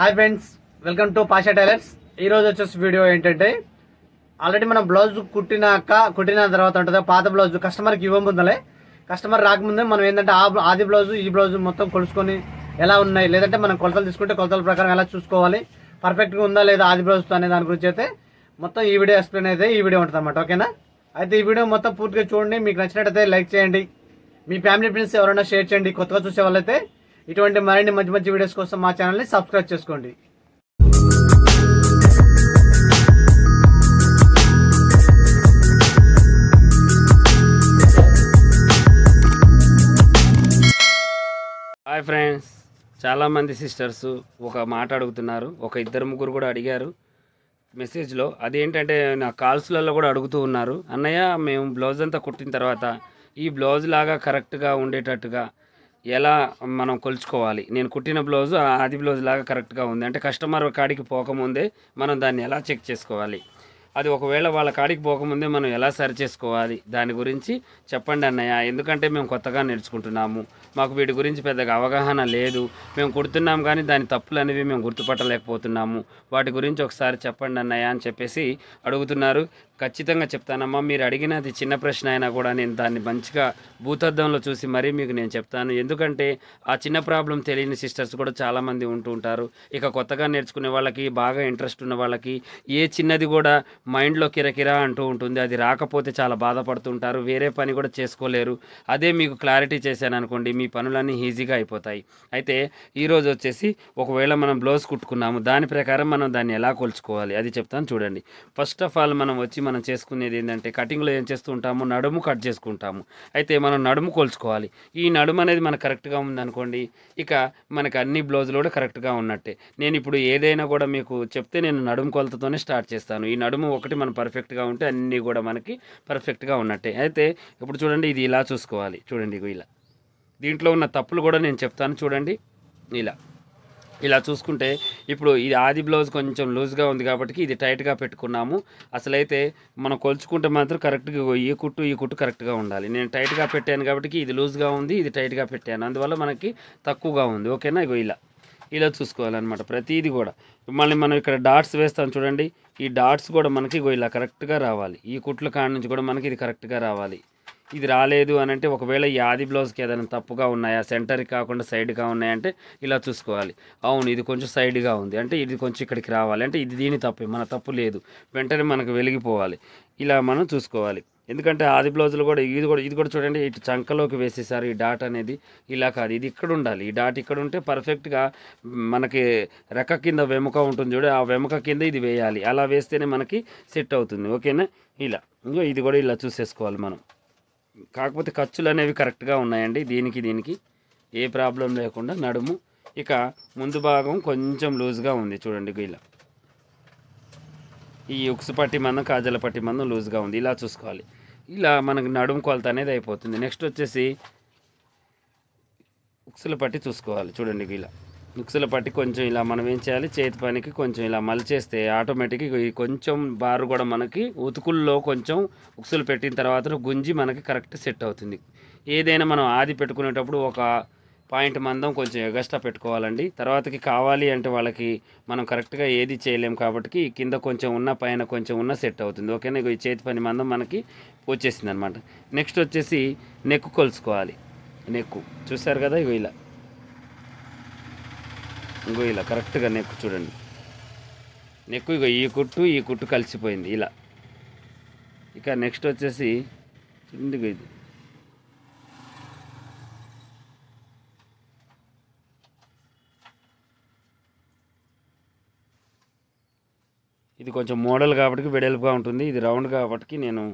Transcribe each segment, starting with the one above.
hi friends welcome to Pasha tailors ఈరోజు వచ్చేసి video ఏంటంటే ఆల్రెడీ మనం బ్లౌజ్ కుట్టినాక కుట్టిన తర్వాత ఉంటుంది పాత బ్లౌజ్ కస్టమర్కి ఇవ్వముందలే కస్టమర్ రాకముందే మనం ఏంటంటే ఆది బ్లౌజ్ ఈ బ్లౌజ్ మొత్తం కొలుసుకొని ఎలా ఉన్నాయి లేదంటే మనం కొలతలు తీసుకుంటే కొలతల ప్రకారం ఎలా చూసుకోవాలి పర్ఫెక్ట్గా ఉందా లేదా ఆది బ్లౌజ్తో అనే దాని గురించి అయితే మొత్తం ఈ వీడియో ఎక్స్ప్లెయిన్ అయితే ఈ వీడియో ఉంటుంది అనమాట ఓకేనా అయితే ఈ వీడియో మొత్తం పూర్తిగా చూడండి మీకు నచ్చినట్టయితే లైక్ చేయండి మీ ఫ్యామిలీ ఫ్రెండ్స్ ఎవరైనా షేర్ చేయండి కొత్తగా చూసే వాళ్ళైతే ఇటువంటి మరిన్ని మంచి మంచి వీడియోస్ కోసం మా ఛానల్ని సబ్స్క్రైబ్ చేసుకోండి హాయ్ ఫ్రెండ్స్ చాలామంది సిస్టర్స్ ఒక మాట అడుగుతున్నారు ఒక ఇద్దరు ముగ్గురు కూడా అడిగారు మెసేజ్లో అదేంటంటే నా కాల్స్లలో కూడా అడుగుతూ ఉన్నారు అన్నయ్య మేము బ్లౌజ్ అంతా కుట్టిన తర్వాత ఈ బ్లౌజ్ లాగా కరెక్ట్గా ఉండేటట్టుగా ఎలా మనం కొలుచుకోవాలి నేను కుట్టిన బ్లౌజ్ ఆది బ్లౌజ్ లాగా కరెక్ట్గా ఉంది అంటే కస్టమర్ కాడికి పోకముందే మనం దాన్ని ఎలా చెక్ చేసుకోవాలి అది ఒకవేళ వాళ్ళ కాడికి పోకముందే మనం ఎలా సరి చేసుకోవాలి దాని గురించి చెప్పండి అన్నయ్య ఎందుకంటే మేము కొత్తగా నేర్చుకుంటున్నాము మాకు వీటి గురించి పెద్దగా అవగాహన లేదు మేము కుడుతున్నాం కానీ దాని తప్పులు అనేవి మేము గుర్తుపట్టలేకపోతున్నాము వాటి గురించి ఒకసారి చెప్పండి అన్నయ్య అని చెప్పేసి అడుగుతున్నారు ఖచ్చితంగా చెప్తానమ్మా మీరు అడిగినది చిన్న ప్రశ్న అయినా కూడా నేను దాన్ని మంచిగా భూతద్దంలో చూసి మరీ మీకు నేను చెప్తాను ఎందుకంటే ఆ చిన్న ప్రాబ్లం తెలియని సిస్టర్స్ కూడా చాలామంది ఉంటూ ఉంటారు ఇక కొత్తగా నేర్చుకునే వాళ్ళకి బాగా ఇంట్రెస్ట్ ఉన్న వాళ్ళకి ఏ చిన్నది కూడా మైండ్లో కిరకిరా అంటూ ఉంటుంది అది రాకపోతే చాలా బాధపడుతుంటారు వేరే పని కూడా చేసుకోలేరు అదే మీకు క్లారిటీ చేశాను అనుకోండి మీ పనులన్నీ ఈజీగా అయిపోతాయి అయితే ఈరోజు వచ్చేసి ఒకవేళ మనం బ్లౌజ్ కుట్టుకున్నాము దాని ప్రకారం మనం దాన్ని ఎలా కొలుచుకోవాలి అది చెప్తాను చూడండి ఫస్ట్ ఆఫ్ ఆల్ మనం వచ్చి మనం చేసుకునేది ఏంటంటే కటింగ్లో ఏం చేస్తూ ఉంటాము నడుము కట్ చేసుకుంటాము అయితే మనం నడుము కోల్చుకోవాలి ఈ నడుము అనేది మనకు కరెక్ట్గా ఉందనుకోండి ఇక మనకు అన్ని బ్లౌజులు కూడా కరెక్ట్గా ఉన్నట్టే నేను ఇప్పుడు ఏదైనా కూడా మీకు చెప్తే నేను నడుము కొలతతోనే స్టార్ట్ చేస్తాను ఈ నడుము ఒకటి మనం పర్ఫెక్ట్గా ఉంటే అన్నీ కూడా మనకి పర్ఫెక్ట్గా ఉన్నట్టే అయితే ఇప్పుడు చూడండి ఇది ఇలా చూసుకోవాలి చూడండి ఇలా దీంట్లో ఉన్న తప్పులు కూడా నేను చెప్తాను చూడండి ఇలా ఇలా చూసుకుంటే ఇప్పుడు ఇది ఆది బ్లౌజ్ కొంచెం లూజ్గా ఉంది కాబట్టి ఇది టైట్గా పెట్టుకున్నాము అసలైతే మనం కొలుచుకుంటే మాత్రం కరెక్ట్గా ఈ కుట్టు ఈ కుట్టు కరెక్ట్గా ఉండాలి నేను టైట్గా పెట్టాను కాబట్టి ఇది లూజ్గా ఉంది ఇది టైట్గా పెట్టాను అందువల్ల మనకి తక్కువగా ఉంది ఓకేనా ఇగో ఇలా ఇలా చూసుకోవాలన్నమాట ప్రతిదీ కూడా మళ్ళీ మనం ఇక్కడ డాట్స్ వేస్తాం చూడండి ఈ డాట్స్ కూడా మనకి ఇగో ఇలా కరెక్ట్గా రావాలి ఈ కుట్ల కాడ నుంచి కూడా మనకి ఇది కరెక్ట్గా రావాలి ఇది రాలేదు అని అంటే ఒకవేళ ఈ ఆది బ్లౌజ్కి ఏదైనా తప్పుగా ఉన్నాయా సెంటర్కి కాకుండా సైడ్గా ఉన్నాయంటే ఇలా చూసుకోవాలి అవును ఇది కొంచెం సైడ్గా ఉంది అంటే ఇది కొంచెం ఇక్కడికి రావాలి అంటే ఇది దీని తప్పే మన తప్పు లేదు వెంటనే మనకు వెలిగిపోవాలి ఇలా మనం చూసుకోవాలి ఎందుకంటే ఆది బ్లౌజులు కూడా ఇది కూడా ఇది కూడా చూడండి ఇటు చంకలోకి వేసేసారు ఈ డాట్ అనేది ఇలా కాదు ఇది ఇక్కడ ఉండాలి ఈ డాట్ ఇక్కడ ఉంటే పర్ఫెక్ట్గా మనకి రెక్క కింద వెముక ఉంటుంది చూడ ఆ వెముక కింద ఇది వేయాలి అలా వేస్తేనే మనకి సెట్ అవుతుంది ఓకేనా ఇలా ఇంకో ఇది కూడా ఇలా చూసేసుకోవాలి మనం కాకపోతే ఖర్చులు అనేవి కరెక్ట్గా ఉన్నాయండి దీనికి దీనికి ఏ ప్రాబ్లం లేకుండా నడుము ఇక ముందు భాగం కొంచెం లూజ్గా ఉంది చూడండి ఇలా ఈ ఉక్సు పట్టి మందం కాజల పట్టి మందం లూజ్గా ఉంది ఇలా చూసుకోవాలి ఇలా మనకు నడుము కొలత అనేది అయిపోతుంది నెక్స్ట్ వచ్చేసి ఉక్సుల పట్టి చూసుకోవాలి చూడండి ఇలా మిక్సీలో పట్టి కొంచెం ఇలా మనం ఏం చేయాలి చేతి పనికి కొంచెం ఇలా మలిచేస్తే ఆటోమేటిక్గా కొంచెం బారు కూడా మనకి ఉతుకుల్లో కొంచెం ఉక్సులు పెట్టిన తర్వాత గుంజి మనకి కరెక్ట్ సెట్ అవుతుంది ఏదైనా మనం ఆది పెట్టుకునేటప్పుడు ఒక పాయింట్ మందం కొంచెం ఎగస్ట్రా పెట్టుకోవాలండి తర్వాతకి కావాలి అంటే వాళ్ళకి మనం కరెక్ట్గా ఏది చేయలేం కాబట్టి కింద కొంచెం ఉన్న పైన కొంచెం ఉన్న సెట్ అవుతుంది ఓకేనా ఈ చేతి పని మందం మనకి వచ్చేసింది అనమాట నెక్స్ట్ వచ్చేసి నెక్కు కొలుసుకోవాలి నెక్కు చూసారు కదా ఇవి ఇలా ఇంకో ఇలా కరెక్ట్గా నెక్కు చూడండి నెక్కు ఇక ఈ కుట్టు ఈ కుట్టు కలిసిపోయింది ఇలా ఇక నెక్స్ట్ వచ్చేసి చూడండి ఇది ఇది కొంచెం మోడల్ కాబట్టి వెడల్పుగా ఉంటుంది ఇది రౌండ్ కాబట్టి నేను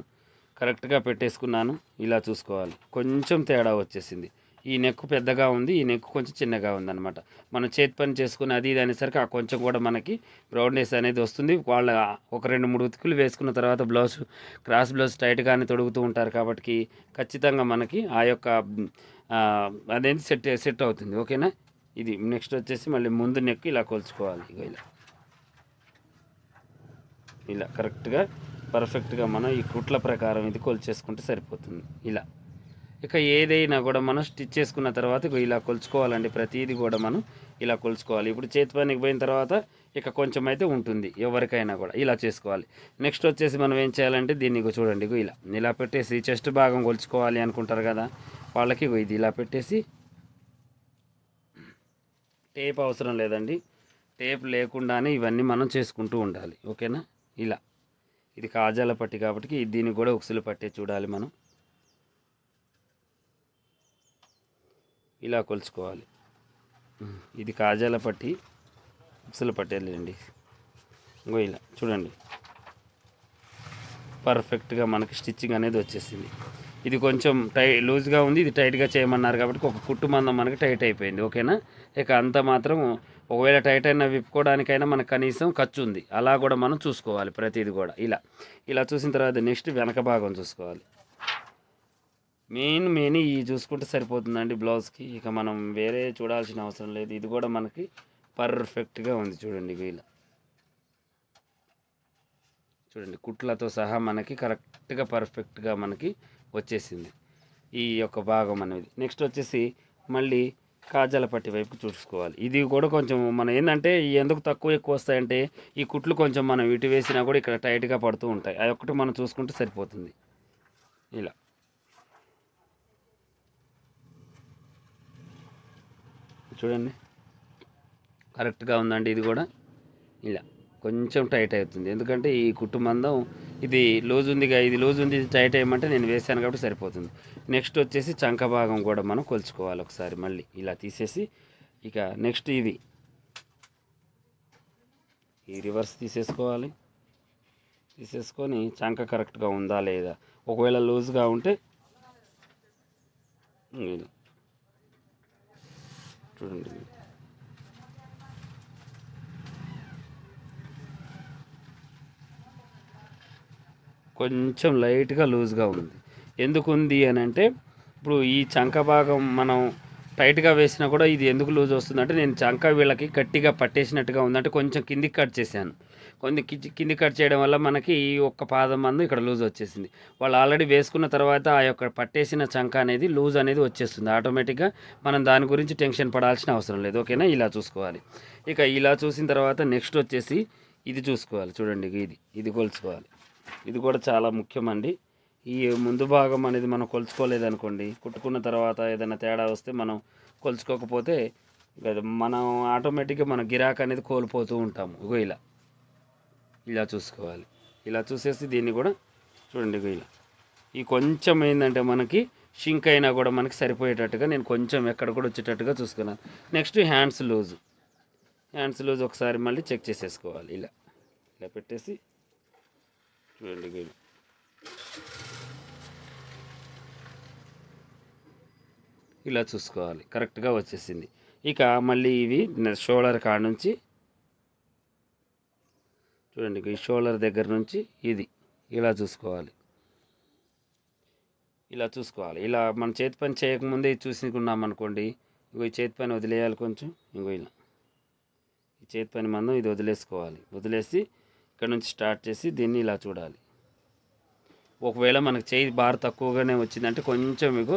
కరెక్ట్గా పెట్టేసుకున్నాను ఇలా చూసుకోవాలి కొంచెం తేడా వచ్చేసింది ఈ నెక్కు పెద్దగా ఉంది ఈ నెక్కు కొంచెం చిన్నగా ఉందన్నమాట మనం చేతి పని చేసుకుని అది ఇది అనేసరికి ఆ కొంచెం కూడా మనకి బ్రౌన్నెస్ అనేది వస్తుంది వాళ్ళ ఒక రెండు మూడు ఉతుకులు వేసుకున్న తర్వాత బ్లౌజ్ క్రాస్ బ్లౌజ్ టైట్గానే తొడుగుతూ ఉంటారు కాబట్టి ఖచ్చితంగా మనకి ఆ యొక్క అనేది సెట్ సెట్ అవుతుంది ఓకేనా ఇది నెక్స్ట్ వచ్చేసి మళ్ళీ ముందు నెక్ ఇలా కొలుచుకోవాలి ఇలా ఇలా కరెక్ట్గా పర్ఫెక్ట్గా మనం ఈ కుట్ల ప్రకారం ఇది కొలిచేసుకుంటే సరిపోతుంది ఇలా ఇక ఏదైనా కూడా మనం స్టిచ్ చేసుకున్న తర్వాత ఇలా కొలుచుకోవాలండి ప్రతిదీ కూడా మనం ఇలా కొలుచుకోవాలి ఇప్పుడు చేతి పనికి పోయిన తర్వాత ఇక కొంచెం అయితే ఉంటుంది ఎవరికైనా కూడా ఇలా చేసుకోవాలి నెక్స్ట్ వచ్చేసి మనం ఏం చేయాలంటే దీన్ని చూడండి ఇలా ఇలా పెట్టేసి చెస్ట్ భాగం కొలుచుకోవాలి అనుకుంటారు కదా వాళ్ళకి ఇది ఇలా పెట్టేసి టేప్ అవసరం లేదండి టేప్ లేకుండానే ఇవన్నీ మనం చేసుకుంటూ ఉండాలి ఓకేనా ఇలా ఇది కాజాల పట్టి కాబట్టి దీన్ని కూడా ఉక్సులు పట్టే చూడాలి మనం ఇలా కొలుచుకోవాలి ఇది కాజాల పట్టి ఉక్సల పట్టేలేండి ఇంకో ఇలా చూడండి పర్ఫెక్ట్గా మనకి స్టిచ్చింగ్ అనేది వచ్చేసింది ఇది కొంచెం టై లూజ్గా ఉంది ఇది టైట్గా చేయమన్నారు కాబట్టి ఒక కుట్టు మందం మనకి టైట్ అయిపోయింది ఓకేనా ఇక అంత మాత్రం ఒకవేళ టైట్ అయినా విప్పుకోవడానికైనా మనకు కనీసం ఖర్చు ఉంది అలా కూడా మనం చూసుకోవాలి ప్రతిది కూడా ఇలా ఇలా చూసిన తర్వాత నెక్స్ట్ వెనక భాగం చూసుకోవాలి మెయిన్ మెయిన్ ఇవి చూసుకుంటే సరిపోతుందండి బ్లౌజ్కి ఇక మనం వేరే చూడాల్సిన అవసరం లేదు ఇది కూడా మనకి పర్ఫెక్ట్గా ఉంది చూడండి వీళ్ళ చూడండి కుట్లతో సహా మనకి కరెక్ట్గా పర్ఫెక్ట్గా మనకి వచ్చేసింది ఈ యొక్క భాగం అనేది నెక్స్ట్ వచ్చేసి మళ్ళీ కాజాల పట్టి వైపు చూసుకోవాలి ఇది కూడా కొంచెం మనం ఏంటంటే ఎందుకు తక్కువ ఎక్కువ వస్తాయంటే ఈ కుట్లు కొంచెం మనం ఇటు వేసినా కూడా ఇక్కడ టైట్గా పడుతూ ఉంటాయి అది ఒకటి మనం చూసుకుంటే సరిపోతుంది ఇలా చూడండి కరెక్ట్గా ఉందండి ఇది కూడా ఇలా కొంచెం టైట్ అవుతుంది ఎందుకంటే ఈ కుటుంబందం ఇది లూజ్ ఉందిగా ఇది లూజ్ ఉంది ఇది టైట్ అయ్యమంటే నేను వేసాను కాబట్టి సరిపోతుంది నెక్స్ట్ వచ్చేసి చంక భాగం కూడా మనం కొలుచుకోవాలి ఒకసారి మళ్ళీ ఇలా తీసేసి ఇక నెక్స్ట్ ఇది ఈ రివర్స్ తీసేసుకోవాలి తీసేసుకొని చంక కరెక్ట్గా ఉందా లేదా ఒకవేళ లూజ్గా ఉంటే చూడండి కొంచెం లైట్గా లూజ్గా ఉంది ఎందుకుంది అని అంటే ఇప్పుడు ఈ చంక భాగం మనం టైట్గా వేసినా కూడా ఇది ఎందుకు లూజ్ వస్తుందంటే నేను చంక వీళ్ళకి గట్టిగా పట్టేసినట్టుగా ఉందంటే కొంచెం కిందికి కట్ చేశాను కొన్ని కింది కట్ చేయడం వల్ల మనకి ఈ ఒక్క పాదం మందు ఇక్కడ లూజ్ వచ్చేసింది వాళ్ళు ఆల్రెడీ వేసుకున్న తర్వాత ఆ యొక్క పట్టేసిన చంక అనేది లూజ్ అనేది వచ్చేస్తుంది ఆటోమేటిక్గా మనం దాని గురించి టెన్షన్ పడాల్సిన అవసరం లేదు ఓకేనా ఇలా చూసుకోవాలి ఇక ఇలా చూసిన తర్వాత నెక్స్ట్ వచ్చేసి ఇది చూసుకోవాలి చూడండి ఇది ఇది కొలుచుకోవాలి ఇది కూడా చాలా ముఖ్యమండి ఈ ముందు భాగం అనేది మనం కొలుచుకోలేదనుకోండి కుట్టుకున్న తర్వాత ఏదైనా తేడా వస్తే మనం కొలుచుకోకపోతే మనం ఆటోమేటిక్గా మన గిరాక్ అనేది కోల్పోతూ ఉంటాము ఇగో ఇలా ఇలా చూసుకోవాలి ఇలా చూసేసి దీన్ని కూడా చూడండి ఇగో ఇలా ఈ కొంచెం ఏంటంటే మనకి షింక్ అయినా కూడా మనకి సరిపోయేటట్టుగా నేను కొంచెం ఎక్కడ కూడా వచ్చేటట్టుగా చూసుకున్నాను next hands loose hands loose ఒకసారి మళ్ళీ చెక్ చేసేసుకోవాలి ఇలా ఇలా పెట్టేసి చూడండి ఇలా ఇలా చూసుకోవాలి కరెక్ట్గా వచ్చేసింది ఇక మళ్ళీ ఇవి షోల్డర్ కాడ నుంచి చూడండి ఈ షోల్డర్ దగ్గర నుంచి ఇది ఇలా చూసుకోవాలి ఇలా చూసుకోవాలి ఇలా మన చేతి పని చేయకముందే చూసుకున్నాం అనుకోండి ఇంకో చేతి పని వదిలేయాలి కొంచెం ఇంకో ఇలా ఈ చేతి పని మనం ఇది వదిలేసుకోవాలి వదిలేసి ఇక్కడ నుంచి స్టార్ట్ చేసి దీన్ని ఇలా చూడాలి ఒకవేళ మనకు చేయి బార్ తక్కువగానే వచ్చిందంటే కొంచెం మీకు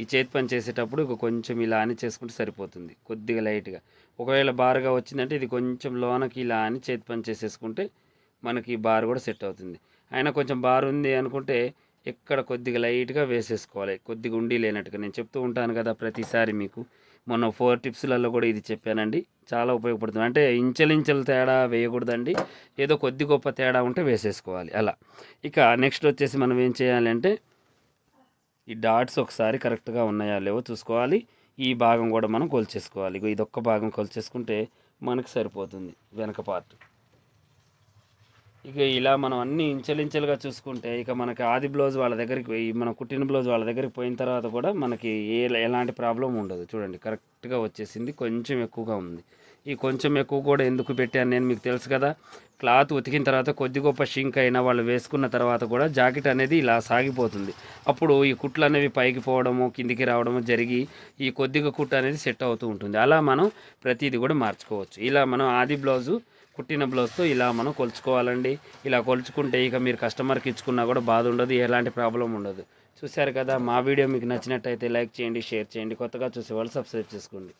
ఈ చేతి పని చేసేటప్పుడు ఇక కొంచెం ఇలా అని చేసుకుంటే సరిపోతుంది కొద్దిగా లైట్గా ఒకవేళ బారుగా వచ్చిందంటే ఇది కొంచెం లోనకి ఇలా అని చేతి పని చేసేసుకుంటే మనకి బారు కూడా సెట్ అవుతుంది అయినా కొంచెం బారు ఉంది అనుకుంటే ఎక్కడ కొద్దిగా లైట్గా వేసేసుకోవాలి కొద్దిగా ఉండి లేనట్టుగా నేను చెప్తూ ఉంటాను కదా ప్రతిసారి మీకు మొన్న ఫోర్ టిప్స్లలో కూడా ఇది చెప్పానండి చాలా ఉపయోగపడుతుంది అంటే ఇంచెలించెల తేడా వేయకూడదండి ఏదో కొద్ది గొప్ప తేడా ఉంటే వేసేసుకోవాలి అలా ఇక నెక్స్ట్ వచ్చేసి మనం ఏం చేయాలంటే ఈ డాట్స్ ఒకసారి కరెక్ట్గా ఉన్నాయా లేవో చూసుకోవాలి ఈ భాగం కూడా మనం కొలిచేసుకోవాలి ఇది ఇదొక్క భాగం కొలిచేసుకుంటే మనకు సరిపోతుంది వెనక పార్ట్ ఇక ఇలా మనం అన్ని ఇంచెలించెలుగా చూసుకుంటే ఇక మనకి ఆది బ్లౌజ్ వాళ్ళ దగ్గరికి పోయి మనం కుట్టిన బ్లౌజ్ వాళ్ళ దగ్గరికి పోయిన తర్వాత కూడా మనకి ఏ ఎలాంటి ప్రాబ్లం ఉండదు చూడండి కరెక్ట్గా వచ్చేసింది కొంచెం ఎక్కువగా ఉంది ఈ కొంచెం ఎక్కువ కూడా ఎందుకు పెట్టాను నేను మీకు తెలుసు కదా క్లాత్ ఉతికిన తర్వాత కొద్ది గొప్ప షింక్ అయినా వాళ్ళు వేసుకున్న తర్వాత కూడా జాకెట్ అనేది ఇలా సాగిపోతుంది అప్పుడు ఈ కుట్లు అనేవి పైకి పోవడము కిందికి రావడము జరిగి ఈ కొద్దిగా కుట్ అనేది సెట్ అవుతూ ఉంటుంది అలా మనం ప్రతిదీ కూడా మార్చుకోవచ్చు ఇలా మనం ఆది బ్లౌజు కుట్టిన బ్లౌజ్తో ఇలా మనం కొలుచుకోవాలండి ఇలా కొలుచుకుంటే ఇక మీరు కస్టమర్కి ఇచ్చుకున్నా కూడా బాధ ఉండదు ఎలాంటి ప్రాబ్లం ఉండదు చూశారు కదా మా వీడియో మీకు నచ్చినట్టయితే లైక్ చేయండి షేర్ చేయండి కొత్తగా చూసేవాళ్ళు సబ్స్క్రైబ్ చేసుకోండి